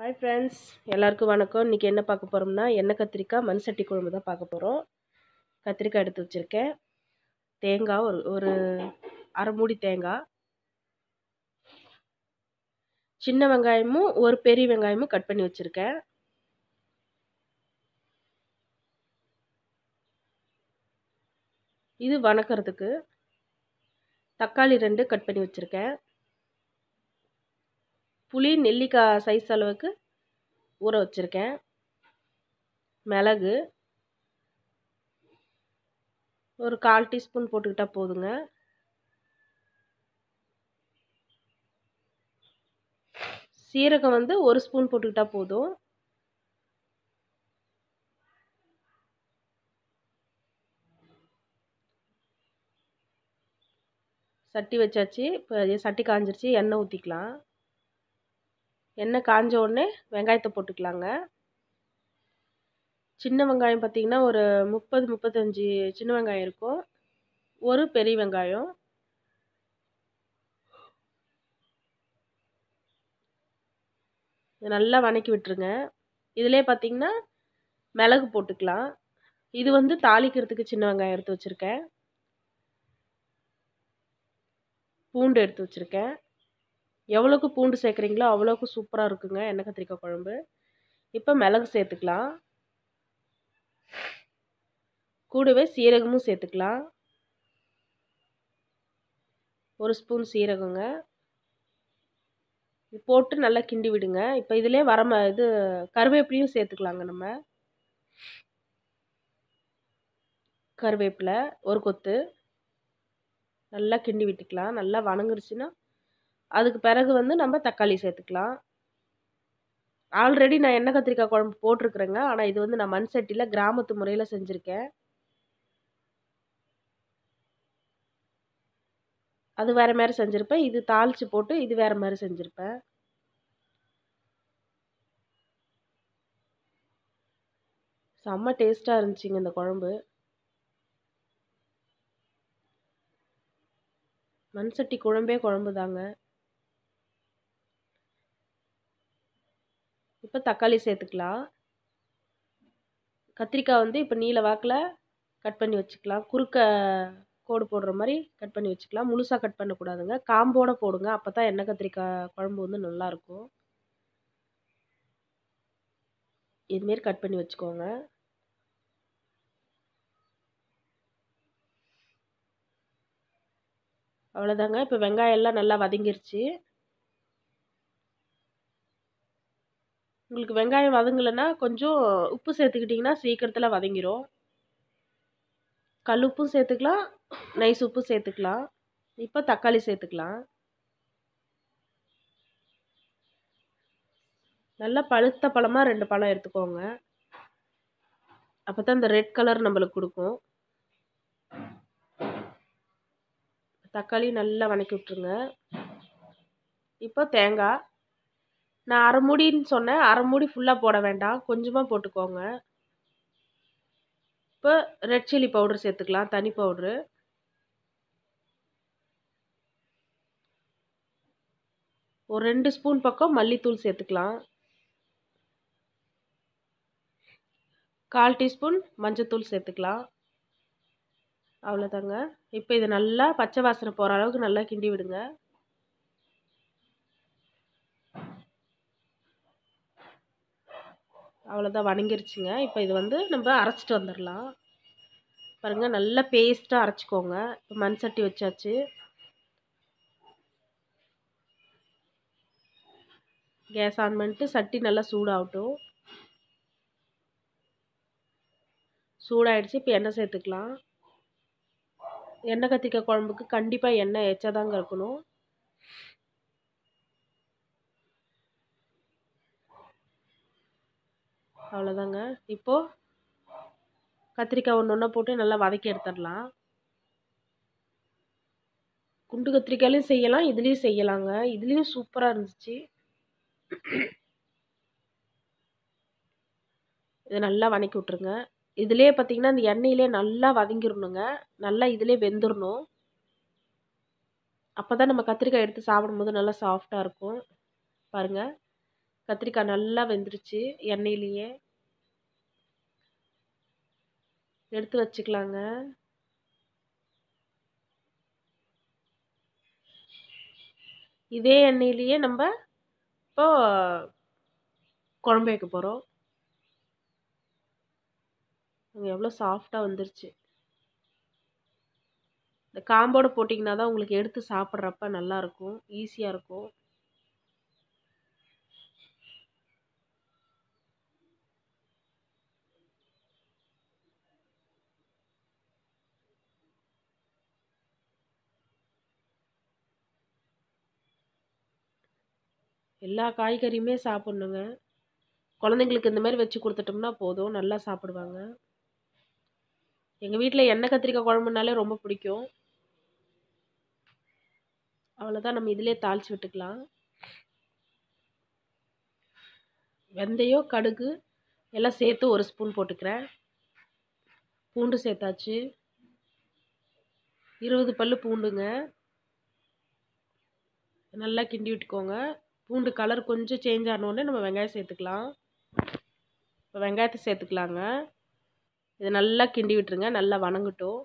hi friends எல்லாருக்கும் வணக்கம் இன்றைக்கி என்ன பார்க்க போகிறோம்னா எண்ணெய் கத்திரிக்காய் மண் சட்டி குழம்பு தான் பார்க்க போகிறோம் கத்திரிக்காய் எடுத்து வச்சுருக்கேன் தேங்காய் ஒரு ஒரு அரை மூடி தேங்காய் சின்ன வெங்காயமும் ஒரு பெரிய வெங்காயமும் கட் பண்ணி வச்சுருக்கேன் இது வணக்கிறதுக்கு தக்காளி ரெண்டு கட் பண்ணி வச்சுருக்கேன் புளி நெல்லிக்காய் சைஸ் அளவுக்கு ஊற வச்சுருக்கேன் மிளகு ஒரு கால் டீஸ்பூன் போட்டுக்கிட்டால் போதுங்க சீரகம் வந்து ஒரு ஸ்பூன் போட்டுக்கிட்டால் போதும் சட்டி வச்சாச்சு இப்போ சட்டி காஞ்சிருச்சு எண்ணெய் ஊற்றிக்கலாம் எண்ணெய் காஞ்ச உடனே வெங்காயத்தை போட்டுக்கலாங்க சின்ன வெங்காயம் பார்த்திங்கன்னா ஒரு முப்பது முப்பத்தஞ்சு சின்ன வெங்காயம் இருக்கும் ஒரு பெரிய வெங்காயம் நல்லா வணக்கி விட்டுருங்க இதிலே பார்த்திங்கன்னா மிளகு போட்டுக்கலாம் இது வந்து தாளிக்கிறதுக்கு சின்ன வெங்காயம் எடுத்து வச்சுருக்கேன் பூண்டு எடுத்து வச்சுருக்கேன் எவ்வளோக்கு பூண்டு சேர்க்குறீங்களோ அவ்வளோக்கு சூப்பராக இருக்குங்க எண்ணெய் கத்திரிக்காய் குழம்பு இப்போ மிளகு சேர்த்துக்கலாம் கூடவே சீரகமும் சேர்த்துக்கலாம் ஒரு ஸ்பூன் சீரகங்க போட்டு நல்லா கிண்டி விடுங்க இப்போ இதிலே வர இது கருவேப்பிலையும் சேர்த்துக்கலாங்க நம்ம கருவேப்பிலை ஒரு கொத்து நல்லா கிண்டி விட்டுக்கலாம் நல்லா வணங்குருச்சுன்னா அதுக்கு பிறகு வந்து நம்ம தக்காளி சேர்த்துக்கலாம் ஆல்ரெடி நான் எண்ணெய் கத்திரிக்காய் குழம்பு போட்டிருக்குறேங்க ஆனால் இது வந்து நான் மண் சட்டியில் கிராமத்து முறையில் செஞ்சுருக்கேன் அது வேறு மாதிரி செஞ்சுருப்பேன் இது தாளித்து போட்டு இது வேறு மாதிரி செஞ்சுருப்பேன் செம்ம டேஸ்ட்டாக இருந்துச்சுங்க இந்த குழம்பு மண்சட்டி குழம்பே குழம்பு தாங்க இப்போ தக்காளி சேர்த்துக்கலாம் கத்திரிக்காய் வந்து இப்போ நீல வாக்கில் கட் பண்ணி வச்சுக்கலாம் குறுக்க கோடு போடுற மாதிரி கட் பண்ணி வச்சுக்கலாம் முழுசாக கட் பண்ணக்கூடாதுங்க காம்போடு போடுங்க அப்போ தான் எண்ணெய் கத்திரிக்காய் குழம்பு வந்து நல்லாயிருக்கும் இதுமாரி கட் பண்ணி வச்சுக்கோங்க அவ்வளோதாங்க இப்போ வெங்காயம் எல்லாம் நல்லா வதங்கிருச்சு உங்களுக்கு வெங்காயம் வதங்கலைன்னா கொஞ்சம் உப்பு சேர்த்துக்கிட்டிங்கன்னா சீக்கிரத்தில் வதங்கிரும் கல் உப்பும் சேர்த்துக்கலாம் நைஸ் உப்பும் சேர்த்துக்கலாம் இப்போ தக்காளி சேர்த்துக்கலாம் நல்லா பழுத்த பழமாக ரெண்டு பழம் எடுத்துக்கோங்க அப்போ தான் இந்த ரெட் கலர் நம்மளுக்கு கொடுக்கும் தக்காளி நல்லா வணக்கி விட்ருங்க இப்போ தேங்காய் நான் அரை மூடின்னு சொன்னேன் அரை மூடி ஃபுல்லாக போட வேண்டாம் கொஞ்சமாக போட்டுக்கோங்க இப்போ ரெட் சில்லி பவுடர் சேர்த்துக்கலாம் தனி பவுட்ரு ஒரு ரெண்டு ஸ்பூன் பக்கம் மல்லித்தூள் சேர்த்துக்கலாம் கால் டீஸ்பூன் மஞ்சத்தூள் சேர்த்துக்கலாம் அவ்வளோதாங்க இப்போ இதை நல்லா பச்சை வாசனை போகிற அளவுக்கு நல்லா கிண்டி விடுங்க அவ்வளோதான் வணங்கிருச்சுங்க இப்போ இது வந்து நம்ம அரைச்சிட்டு வந்துடலாம் பாருங்கள் நல்லா பேஸ்ட்டாக அரைச்சிக்கோங்க இப்போ மண் சட்டி வச்சாச்சு கேஸ் ஆன் பண்ணிட்டு சட்டி நல்லா சூடாகட்டும் சூடாயிடுச்சு இப்போ எண்ணெய் சேர்த்துக்கலாம் எண்ணெய் கத்திரிக்காய் குழம்புக்கு கண்டிப்பாக எண்ணெய் எச்சாதாங்க இருக்கணும் அவ்வளோதாங்க இப்போது கத்திரிக்காய் ஒன்று ஒன்றா போட்டு நல்லா வதக்கி எடுத்துடலாம் குண்டு கத்திரிக்காயிலையும் செய்யலாம் இதுலேயும் செய்யலாங்க இதுலேயும் சூப்பராக இருந்துச்சு இதை நல்லா வதக்கி விட்ருங்க இதிலே பார்த்தீங்கன்னா அந்த எண்ணெயிலே நல்லா வதங்கிடணுங்க நல்லா இதிலே வெந்துடணும் அப்போ தான் நம்ம கத்திரிக்காய் எடுத்து சாப்பிடும்போது நல்லா சாஃப்டாக இருக்கும் பாருங்கள் கத்திரிக்காய் நல்லா வெந்துருச்சு எண்ணெயிலேயே எடுத்து வச்சுக்கலாங்க இதே எண்ணெயிலேயே நம்ம இப்போ குழம்பு வைக்க போகிறோம் அங்கே எவ்வளோ சாஃப்டாக வந்துருச்சு இந்த காம்போடு போட்டிங்கன்னா தான் உங்களுக்கு எடுத்து சாப்பிட்றப்ப நல்லாயிருக்கும் ஈஸியாக இருக்கும் எல்லா காய்கறியுமே சாப்பிட்ணுங்க குழந்தைங்களுக்கு இந்த மாதிரி வச்சு கொடுத்துட்டோம்னா போதும் நல்லா சாப்பிடுவாங்க எங்கள் வீட்டில் எண்ணெய் கத்திரிக்காய் குழம்புனாலே ரொம்ப பிடிக்கும் அவ்வளோதான் நம்ம இதிலே தாளித்து விட்டுக்கலாம் வெந்தயம் கடுகு எல்லாம் சேர்த்து ஒரு ஸ்பூன் போட்டுக்கிறேன் பூண்டு சேர்த்தாச்சு இருபது பல் பூண்டுங்க நல்லா கிண்டி விட்டுக்கோங்க பூண்டு கலர் கொஞ்சம் சேஞ்ச் ஆனோடனே நம்ம வெங்காயம் சேர்த்துக்கலாம் இப்போ வெங்காயத்தை சேர்த்துக்கலாங்க இதை நல்லா கிண்டி விட்டுருங்க நல்லா வணங்கட்டும்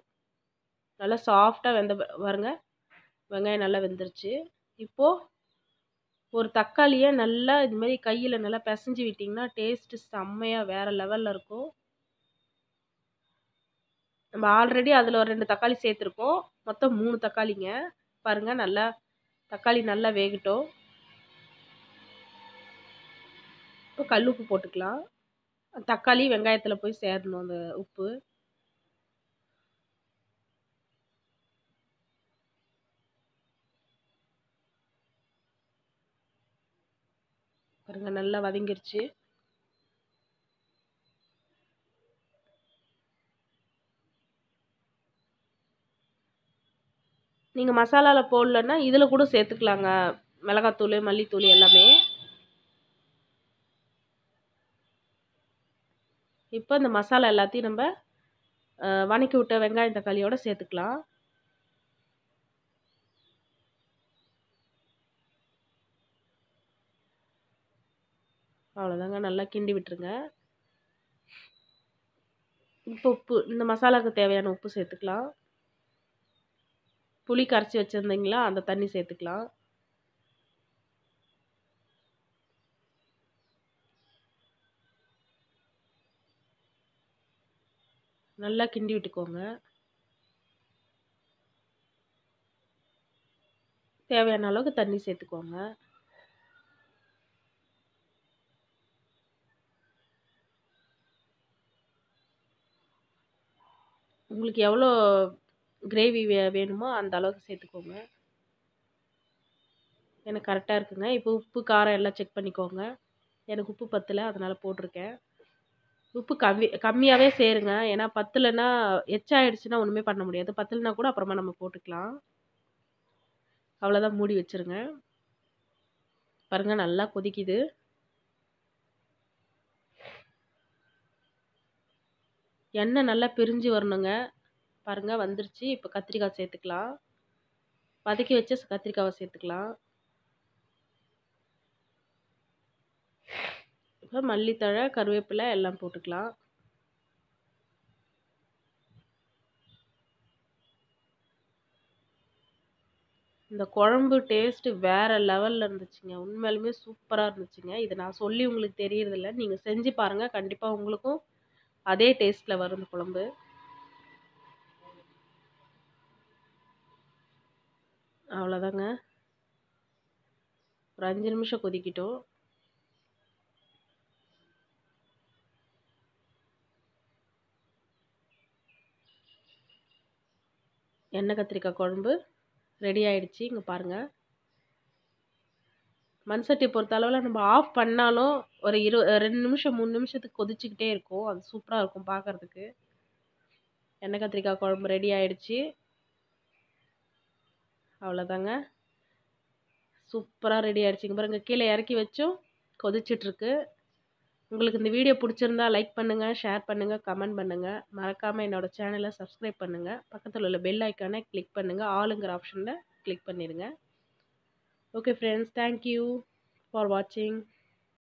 நல்லா சாஃப்டாக வெந்த பாருங்க வெங்காயம் நல்லா வெந்துருச்சு இப்போது ஒரு தக்காளியை நல்லா இது மாதிரி கையில் நல்லா பிசைஞ்சு விட்டிங்கன்னா டேஸ்ட்டு செம்மையாக வேறு லெவலில் இருக்கும் நம்ம ஆல்ரெடி அதில் ஒரு ரெண்டு தக்காளி சேர்த்துருக்கோம் மொத்தம் மூணு தக்காளிங்க பாருங்கள் நல்லா தக்காளி நல்லா வேகட்டும் உப்பு கல் உப்பு போட்டுக்கலாம் தக்காளி வெங்காயத்தில் போய் சேரணும் அந்த உப்பு பாருங்கள் நல்லா வதங்கிருச்சு நீங்கள் மசாலாவில் போடலன்னா இதில் கூட சேர்த்துக்கலாங்க மிளகாத்தூள் மல்லித்தூள் எல்லாமே இப்போ இந்த மசாலா எல்லாத்தையும் நம்ம வணக்கி விட்ட வெங்காயம் தக்காளியோடு சேர்த்துக்கலாம் அவ்வளோதாங்க நல்லா கிண்டி விட்டுருங்க இப்போ உப்பு இந்த மசாலாவுக்கு தேவையான உப்பு சேர்த்துக்கலாம் புளி கரைச்சி வச்சுருந்தீங்களா அந்த தண்ணி சேர்த்துக்கலாம் நல்லா கிண்டி விட்டுக்கோங்க தேவையான அளவுக்கு தண்ணி சேர்த்துக்கோங்க உங்களுக்கு எவ்வளோ கிரேவி வே வேணுமோ அந்த அளவுக்கு சேர்த்துக்கோங்க எனக்கு கரெக்டாக இருக்குங்க இப்போ உப்பு காரம் எல்லாம் செக் பண்ணிக்கோங்க எனக்கு உப்பு பத்தலை அதனால் போட்டிருக்கேன் உப்பு கம்மி கம்மியாகவே சேருங்க ஏன்னா பத்தலைன்னா எச்சாயிடுச்சுன்னா ஒன்றுமே பண்ண முடியாது பத்தலைன்னா கூட அப்புறமா நம்ம போட்டுக்கலாம் அவ்வளோதான் மூடி வச்சுருங்க பாருங்கள் நல்லா கொதிக்குது எண்ணெய் நல்லா பிரிஞ்சு வரணுங்க பாருங்கள் வந்துருச்சு இப்போ கத்திரிக்காய் சேர்த்துக்கலாம் வதக்கி வச்ச கத்திரிக்காவை சேர்த்துக்கலாம் இப்போ மல்லித்தழை கருவேப்பிலை எல்லாம் போட்டுக்கலாம் இந்த குழம்பு டேஸ்ட்டு வேறு லெவலில் இருந்துச்சுங்க உண்மையிலுமே சூப்பராக இருந்துச்சுங்க இதை நான் சொல்லி உங்களுக்கு தெரியறதில்ல நீங்கள் செஞ்சு பாருங்கள் கண்டிப்பாக உங்களுக்கும் அதே டேஸ்ட்டில் வரும் இந்த குழம்பு அவ்வளோதாங்க ஒரு அஞ்சு நிமிஷம் கொதிக்கிட்டோம் எண்ணெய் கத்திரிக்காய் குழம்பு ரெடி ஆகிடுச்சி இங்கே பாருங்கள் மண் சட்டி பொறுத்தளவில் நம்ம ஆஃப் பண்ணாலும் ஒரு இரு ரெண்டு நிமிஷம் மூணு நிமிஷத்துக்கு கொதிச்சுக்கிட்டே இருக்கும் அது சூப்பராக இருக்கும் பார்க்குறதுக்கு எண்ணெய் கத்திரிக்காய் குழம்பு ரெடி ஆகிடுச்சி அவ்வளோதாங்க சூப்பராக ரெடி ஆகிடுச்சிங்க பாருங்கள் கீழே இறக்கி வச்சும் கொதிச்சிட்ருக்கு உங்களுக்கு இந்த வீடியோ பிடிச்சிருந்தா லைக் பண்ணுங்கள் ஷேர் பண்ணுங்கள் கமெண்ட் பண்ணுங்கள் மறக்காமல் என்னோடய சேனலை சப்ஸ்கிரைப் பண்ணுங்கள் பக்கத்தில் உள்ள பெல் ஐக்கானை கிளிக் பண்ணுங்கள் ஆளுங்கிற ஆப்ஷனில் கிளிக் பண்ணிடுங்க ஓகே ஃப்ரெண்ட்ஸ் தேங்க்யூ ஃபார் வாட்சிங்